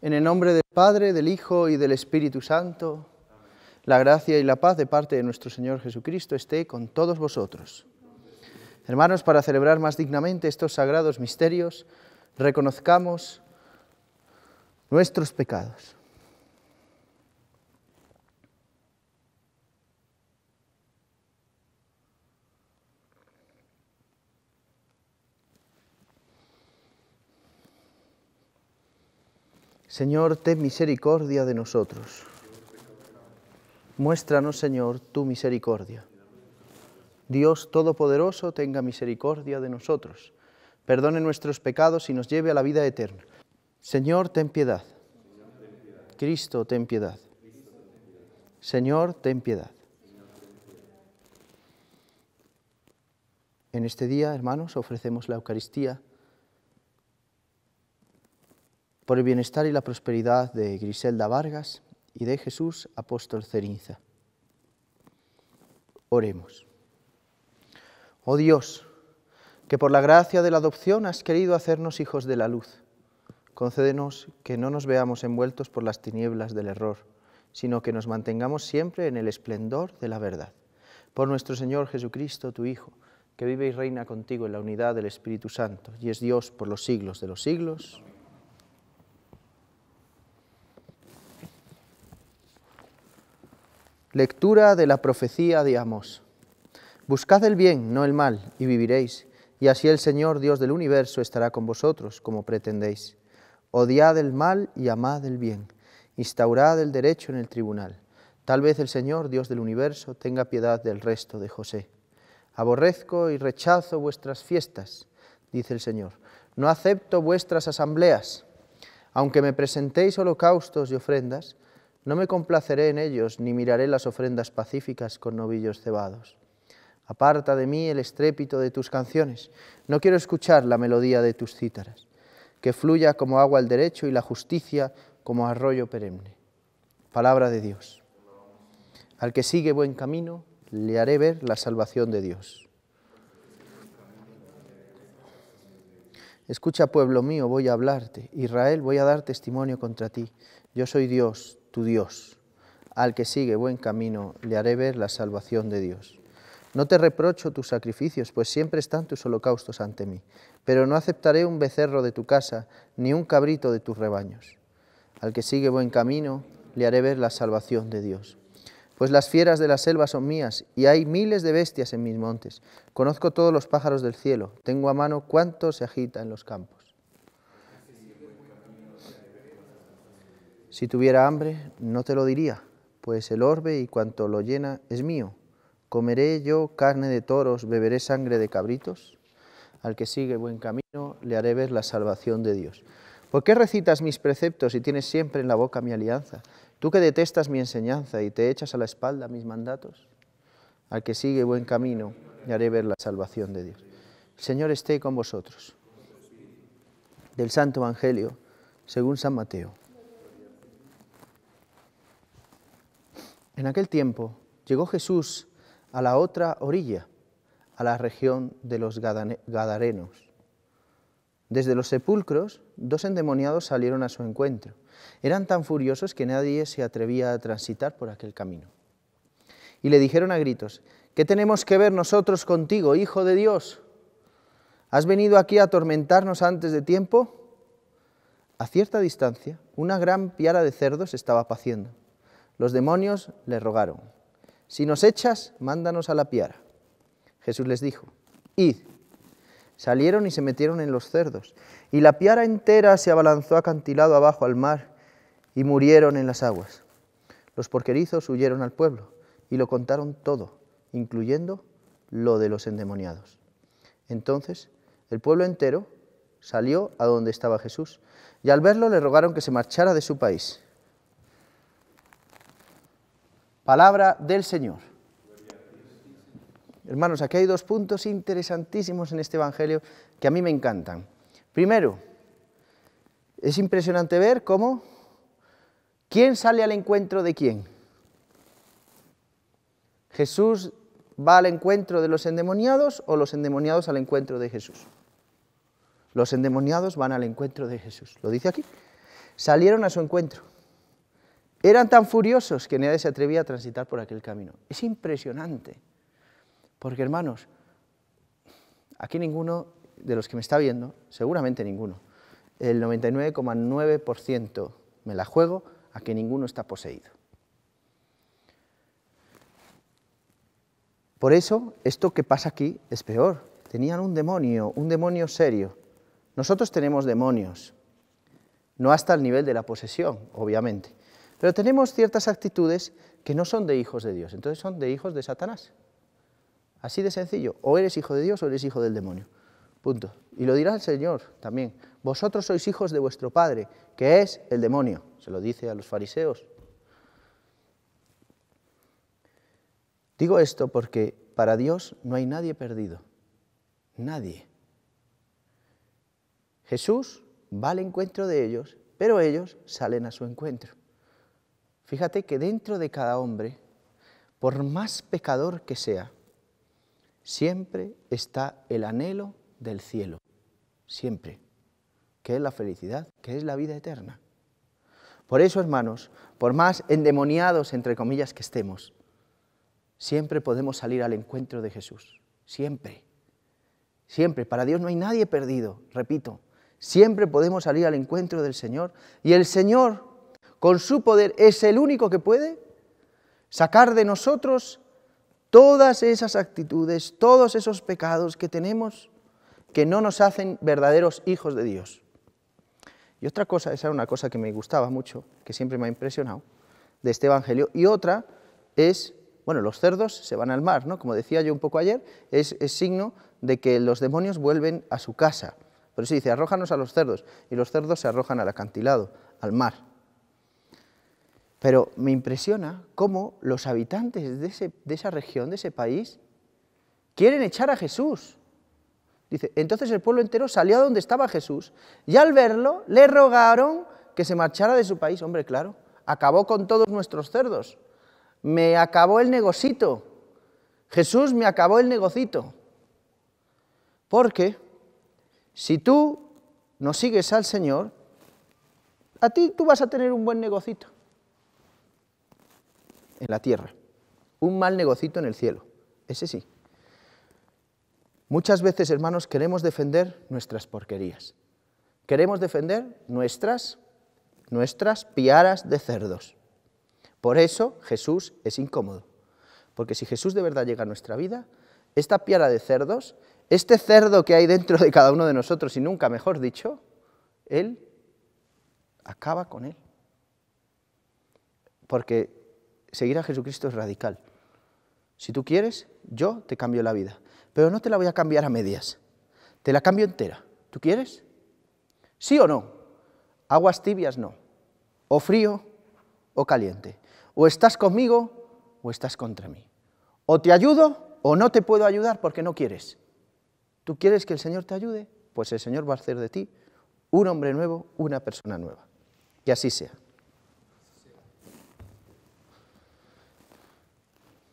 En el nombre del Padre, del Hijo y del Espíritu Santo, la gracia y la paz de parte de nuestro Señor Jesucristo esté con todos vosotros. Hermanos, para celebrar más dignamente estos sagrados misterios, reconozcamos nuestros pecados. Señor, ten misericordia de nosotros. Muéstranos, Señor, tu misericordia. Dios Todopoderoso, tenga misericordia de nosotros. Perdone nuestros pecados y nos lleve a la vida eterna. Señor, ten piedad. Cristo, ten piedad. Señor, ten piedad. En este día, hermanos, ofrecemos la Eucaristía por el bienestar y la prosperidad de Griselda Vargas y de Jesús Apóstol Cerinza. Oremos. Oh Dios, que por la gracia de la adopción has querido hacernos hijos de la luz, concédenos que no nos veamos envueltos por las tinieblas del error, sino que nos mantengamos siempre en el esplendor de la verdad. Por nuestro Señor Jesucristo, tu Hijo, que vive y reina contigo en la unidad del Espíritu Santo, y es Dios por los siglos de los siglos. Lectura de la profecía de Amós. Buscad el bien, no el mal, y viviréis, y así el Señor, Dios del universo, estará con vosotros, como pretendéis. Odiad el mal y amad el bien. Instaurad el derecho en el tribunal. Tal vez el Señor, Dios del universo, tenga piedad del resto de José. Aborrezco y rechazo vuestras fiestas, dice el Señor. No acepto vuestras asambleas. Aunque me presentéis holocaustos y ofrendas, no me complaceré en ellos, ni miraré las ofrendas pacíficas con novillos cebados. Aparta de mí el estrépito de tus canciones. No quiero escuchar la melodía de tus cítaras. Que fluya como agua el derecho y la justicia como arroyo perenne. Palabra de Dios. Al que sigue buen camino, le haré ver la salvación de Dios. Escucha, pueblo mío, voy a hablarte. Israel, voy a dar testimonio contra ti. Yo soy Dios, tu Dios. Al que sigue buen camino le haré ver la salvación de Dios. No te reprocho tus sacrificios, pues siempre están tus holocaustos ante mí, pero no aceptaré un becerro de tu casa, ni un cabrito de tus rebaños. Al que sigue buen camino, le haré ver la salvación de Dios. Pues las fieras de la selva son mías, y hay miles de bestias en mis montes. Conozco todos los pájaros del cielo, tengo a mano cuánto se agita en los campos. Si tuviera hambre, no te lo diría, pues el orbe y cuanto lo llena es mío. ¿Comeré yo carne de toros, beberé sangre de cabritos? Al que sigue buen camino, le haré ver la salvación de Dios. ¿Por qué recitas mis preceptos y tienes siempre en la boca mi alianza? Tú que detestas mi enseñanza y te echas a la espalda mis mandatos. Al que sigue buen camino, le haré ver la salvación de Dios. El Señor esté con vosotros. Del Santo Evangelio, según San Mateo. En aquel tiempo llegó Jesús a la otra orilla, a la región de los Gadarenos. Desde los sepulcros, dos endemoniados salieron a su encuentro. Eran tan furiosos que nadie se atrevía a transitar por aquel camino. Y le dijeron a gritos, ¿qué tenemos que ver nosotros contigo, Hijo de Dios? ¿Has venido aquí a atormentarnos antes de tiempo? A cierta distancia, una gran piara de cerdos estaba paciendo. Los demonios le rogaron, si nos echas, mándanos a la piara. Jesús les dijo, id. Salieron y se metieron en los cerdos, y la piara entera se abalanzó acantilado abajo al mar, y murieron en las aguas. Los porquerizos huyeron al pueblo, y lo contaron todo, incluyendo lo de los endemoniados. Entonces el pueblo entero salió a donde estaba Jesús, y al verlo le rogaron que se marchara de su país. Palabra del Señor. Hermanos, aquí hay dos puntos interesantísimos en este Evangelio que a mí me encantan. Primero, es impresionante ver cómo, ¿quién sale al encuentro de quién? ¿Jesús va al encuentro de los endemoniados o los endemoniados al encuentro de Jesús? Los endemoniados van al encuentro de Jesús, lo dice aquí. Salieron a su encuentro. Eran tan furiosos que nadie se atrevía a transitar por aquel camino. Es impresionante, porque hermanos, aquí ninguno de los que me está viendo, seguramente ninguno, el 99,9% me la juego a que ninguno está poseído. Por eso, esto que pasa aquí es peor. Tenían un demonio, un demonio serio. Nosotros tenemos demonios, no hasta el nivel de la posesión, obviamente, pero tenemos ciertas actitudes que no son de hijos de Dios, entonces son de hijos de Satanás. Así de sencillo, o eres hijo de Dios o eres hijo del demonio. Punto. Y lo dirá el Señor también. Vosotros sois hijos de vuestro Padre, que es el demonio. Se lo dice a los fariseos. Digo esto porque para Dios no hay nadie perdido. Nadie. Jesús va al encuentro de ellos, pero ellos salen a su encuentro. Fíjate que dentro de cada hombre, por más pecador que sea, siempre está el anhelo del cielo, siempre, que es la felicidad, que es la vida eterna. Por eso, hermanos, por más endemoniados, entre comillas, que estemos, siempre podemos salir al encuentro de Jesús, siempre, siempre. Para Dios no hay nadie perdido, repito, siempre podemos salir al encuentro del Señor y el Señor con su poder, es el único que puede sacar de nosotros todas esas actitudes, todos esos pecados que tenemos que no nos hacen verdaderos hijos de Dios. Y otra cosa, esa era una cosa que me gustaba mucho, que siempre me ha impresionado, de este Evangelio. Y otra es, bueno, los cerdos se van al mar, ¿no? Como decía yo un poco ayer, es, signo de que los demonios vuelven a su casa. Por eso dice, arrójanos a los cerdos. Y los cerdos se arrojan al acantilado, al mar. Pero me impresiona cómo los habitantes de, esa región, de ese país, quieren echar a Jesús. Dice, entonces el pueblo entero salió a donde estaba Jesús y al verlo le rogaron que se marchara de su país. Hombre, claro, acabó con todos nuestros cerdos. Me acabó el negocito. Jesús me acabó el negocito. Porque si tú no sigues al Señor, a ti tú vas a tener un buen negocito en la tierra, un mal negocito en el cielo, ese sí. Muchas veces, hermanos, queremos defender nuestras porquerías. Queremos defender nuestras, nuestras piaras de cerdos. Por eso Jesús es incómodo. Porque si Jesús de verdad llega a nuestra vida, esta piara de cerdos, este cerdo que hay dentro de cada uno de nosotros, y nunca mejor dicho, Él acaba con él. Porque seguir a Jesucristo es radical. Si tú quieres, yo te cambio la vida. Pero no te la voy a cambiar a medias. Te la cambio entera. ¿Tú quieres? ¿Sí o no? Aguas tibias no. O frío o caliente. O estás conmigo o estás contra mí. O te ayudo o no te puedo ayudar porque no quieres. ¿Tú quieres que el Señor te ayude? Pues el Señor va a hacer de ti un hombre nuevo, una persona nueva. Que así sea.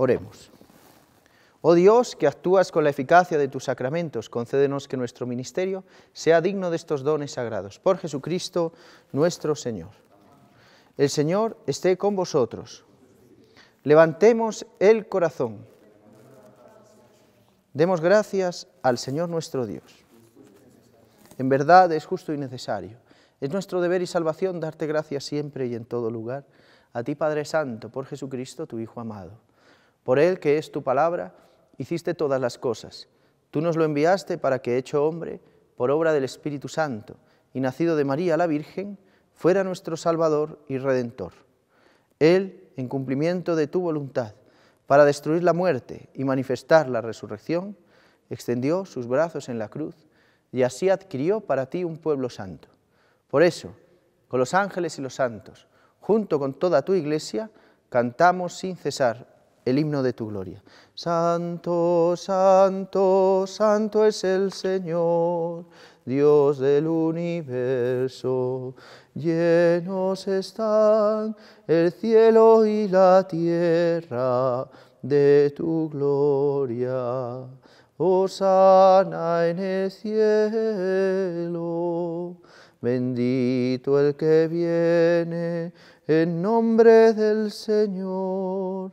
Oremos. Oh Dios, que actúas con la eficacia de tus sacramentos, concédenos que nuestro ministerio sea digno de estos dones sagrados. Por Jesucristo nuestro Señor. El Señor esté con vosotros. Levantemos el corazón. Demos gracias al Señor nuestro Dios. En verdad es justo y necesario. Es nuestro deber y salvación darte gracias siempre y en todo lugar. A ti, Padre Santo, por Jesucristo, tu Hijo amado por él, que es tu palabra, hiciste todas las cosas. Tú nos lo enviaste para que, hecho hombre, por obra del Espíritu Santo, y nacido de María la Virgen, fuera nuestro Salvador y Redentor. Él, en cumplimiento de tu voluntad, para destruir la muerte y manifestar la resurrección, extendió sus brazos en la cruz y así adquirió para ti un pueblo santo. Por eso, con los ángeles y los santos, junto con toda tu iglesia, cantamos sin cesar el himno de tu gloria. Santo, santo, santo es el Señor, Dios del universo. Llenos están el cielo y la tierra de tu gloria. sana en el cielo. Bendito el que viene en nombre del Señor.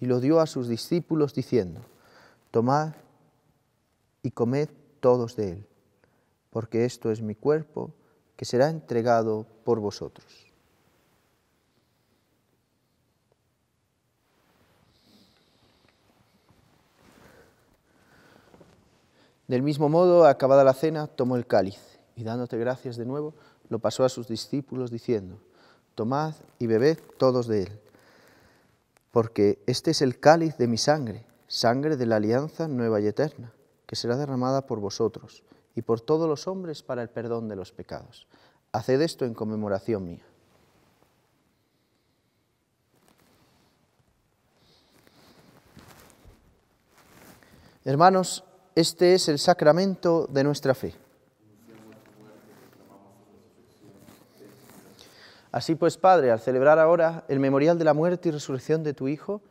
y lo dio a sus discípulos diciendo, tomad y comed todos de él, porque esto es mi cuerpo que será entregado por vosotros. Del mismo modo, acabada la cena, tomó el cáliz y dándote gracias de nuevo, lo pasó a sus discípulos diciendo, tomad y bebed todos de él porque este es el cáliz de mi sangre, sangre de la alianza nueva y eterna, que será derramada por vosotros y por todos los hombres para el perdón de los pecados. Haced esto en conmemoración mía. Hermanos, este es el sacramento de nuestra fe. Así pues, Padre, al celebrar ahora el memorial de la muerte y resurrección de tu Hijo,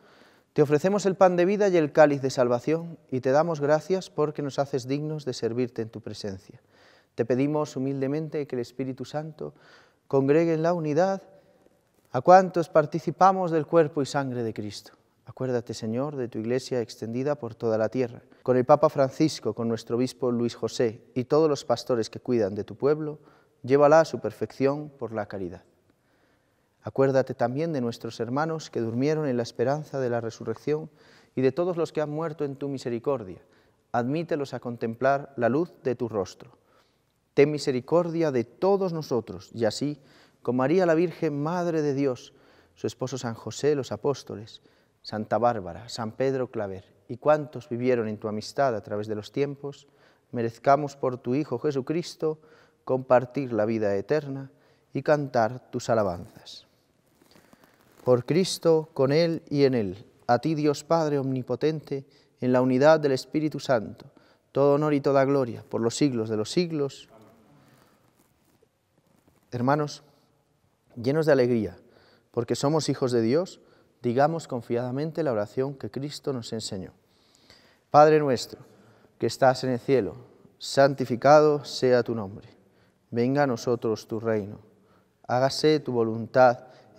te ofrecemos el pan de vida y el cáliz de salvación y te damos gracias porque nos haces dignos de servirte en tu presencia. Te pedimos humildemente que el Espíritu Santo congregue en la unidad a cuantos participamos del cuerpo y sangre de Cristo. Acuérdate, Señor, de tu iglesia extendida por toda la tierra, con el Papa Francisco, con nuestro obispo Luis José y todos los pastores que cuidan de tu pueblo, llévala a su perfección por la caridad. Acuérdate también de nuestros hermanos que durmieron en la esperanza de la resurrección y de todos los que han muerto en tu misericordia. Admítelos a contemplar la luz de tu rostro. Ten misericordia de todos nosotros y así, como María la Virgen, Madre de Dios, su esposo San José, los apóstoles, Santa Bárbara, San Pedro Claver y cuantos vivieron en tu amistad a través de los tiempos, merezcamos por tu Hijo Jesucristo compartir la vida eterna y cantar tus alabanzas. Por Cristo, con Él y en Él, a ti Dios Padre Omnipotente, en la unidad del Espíritu Santo, todo honor y toda gloria por los siglos de los siglos. Hermanos, llenos de alegría, porque somos hijos de Dios, digamos confiadamente la oración que Cristo nos enseñó. Padre nuestro, que estás en el cielo, santificado sea tu nombre. Venga a nosotros tu reino. Hágase tu voluntad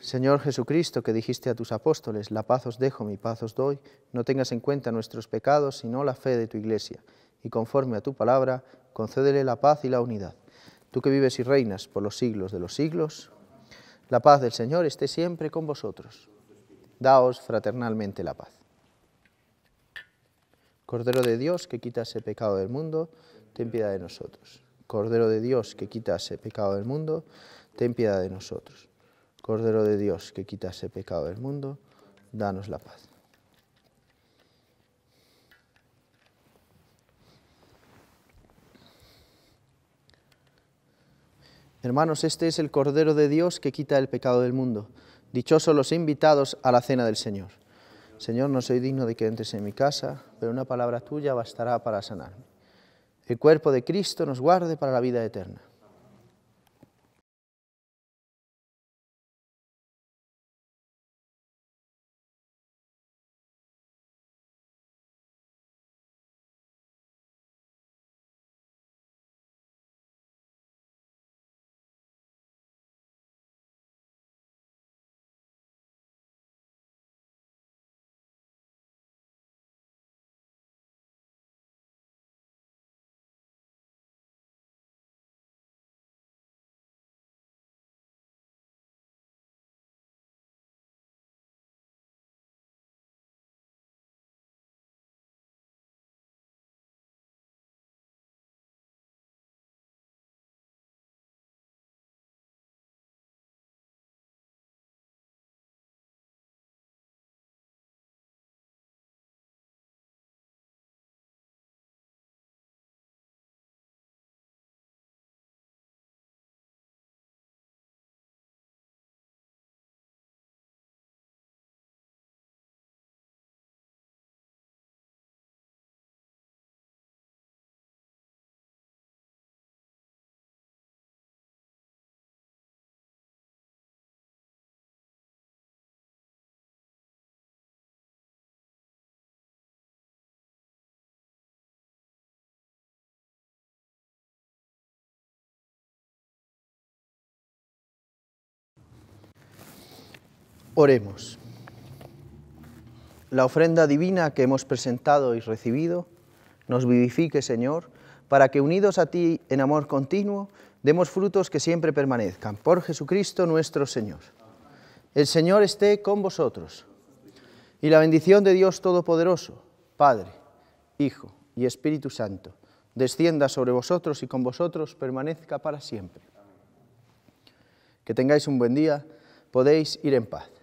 Señor Jesucristo, que dijiste a tus apóstoles, la paz os dejo, mi paz os doy, no tengas en cuenta nuestros pecados, sino la fe de tu iglesia, y conforme a tu palabra, concédele la paz y la unidad. Tú que vives y reinas por los siglos de los siglos, la paz del Señor esté siempre con vosotros. Daos fraternalmente la paz. Cordero de Dios, que quitas el pecado del mundo, ten piedad de nosotros. Cordero de Dios, que quitas el pecado del mundo, ten piedad de nosotros. Cordero de Dios, que quita ese pecado del mundo, danos la paz. Hermanos, este es el Cordero de Dios que quita el pecado del mundo. Dichosos los invitados a la cena del Señor. Señor, no soy digno de que entres en mi casa, pero una palabra tuya bastará para sanarme. El cuerpo de Cristo nos guarde para la vida eterna. Oremos. La ofrenda divina que hemos presentado y recibido nos vivifique, Señor, para que unidos a ti en amor continuo, demos frutos que siempre permanezcan. Por Jesucristo nuestro Señor. El Señor esté con vosotros. Y la bendición de Dios Todopoderoso, Padre, Hijo y Espíritu Santo, descienda sobre vosotros y con vosotros permanezca para siempre. Que tengáis un buen día, podéis ir en paz.